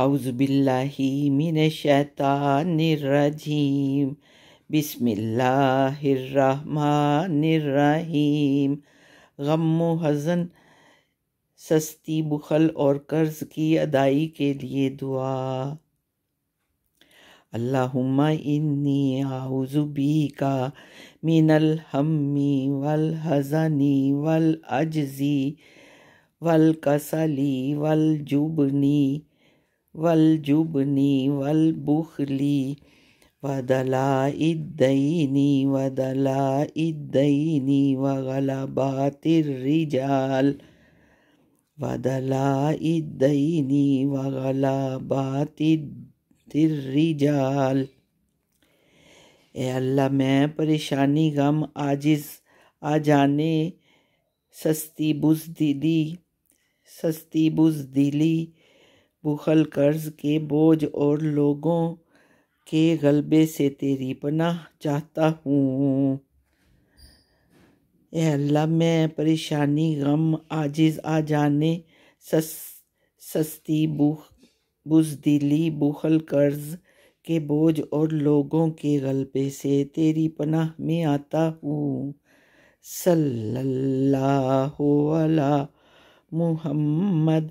आउज़बिल्लाशैतानरजीम बिस्मिल्लाहिर्रहमानिर्रहीम गम हज़न सस्ती बुखल और कर्ज़ की अदाई के लिए दुआ अल्लाहुम्मा इन्नी आउज़ुबी का मिनल हम्मी वल हज़नी वल अजजी वल कसली वल जुबनी वलजुबनी वलबुखली वदला इद्दईनी वदला इद्दईनी रिजाल वदला इद्दईनी वगलबातिर्रिजाल ए अल्लाह मैं परेशानी गम आजिज आ जाने सस्ती दिली सस्ती बुज दिली बुखल कर्ज के बोझ और लोगों के गलबे से तेरी पनाह चाहता हूँ अल्लाह मैं परेशानी गम आजिज आ जाने सस सस्ती बुख बुजदिली बुखल कर्ज के बोझ और लोगों के गलबे से तेरी पनाह में आता हूँ सल्लल्लाहु अला मुहम्मद